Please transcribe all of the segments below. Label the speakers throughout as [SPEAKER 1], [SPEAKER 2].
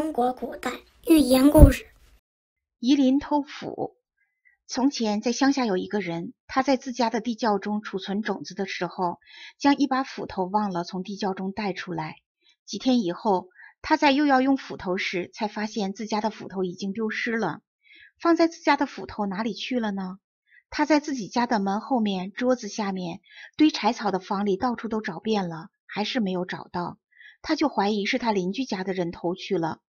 [SPEAKER 1] 中国古代寓言故事《夷陵偷斧》。从前，在乡下有一个人，他在自家的地窖中储存种子的时候，将一把斧头忘了从地窖中带出来。几天以后，他在又要用斧头时，才发现自家的斧头已经丢失了。放在自家的斧头哪里去了呢？他在自己家的门后面、桌子下面、堆柴草的房里到处都找遍了，还是没有找到。他就怀疑是他邻居家的人偷去了。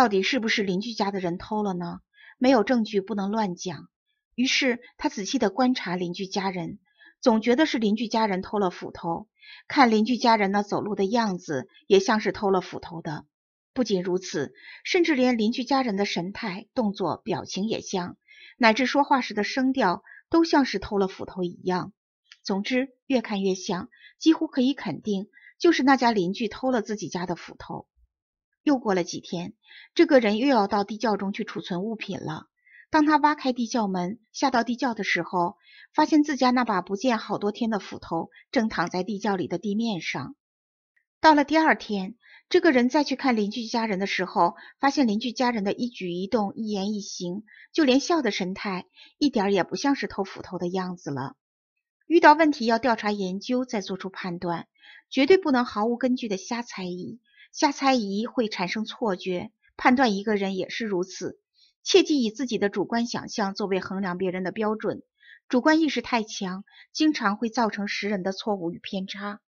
[SPEAKER 1] 到底是不是邻居家的人偷了呢？没有证据，不能乱讲。于是他仔细的观察邻居家人，总觉得是邻居家人偷了斧头。看邻居家人那走路的样子，也像是偷了斧头的。不仅如此，甚至连邻居家人的神态、动作、表情也像，乃至说话时的声调，都像是偷了斧头一样。总之，越看越像，几乎可以肯定，就是那家邻居偷了自己家的斧头。又过了几天，这个人又要到地窖中去储存物品了。当他挖开地窖门，下到地窖的时候，发现自家那把不见好多天的斧头，正躺在地窖里的地面上。到了第二天，这个人再去看邻居家人的时候，发现邻居家人的一举一动、一言一行，就连笑的神态，一点也不像是偷斧头的样子了。遇到问题要调查研究，再做出判断，绝对不能毫无根据的瞎猜疑。瞎猜疑会产生错觉，判断一个人也是如此。切忌以自己的主观想象作为衡量别人的标准，主观意识太强，经常会造成识人的错误与偏差。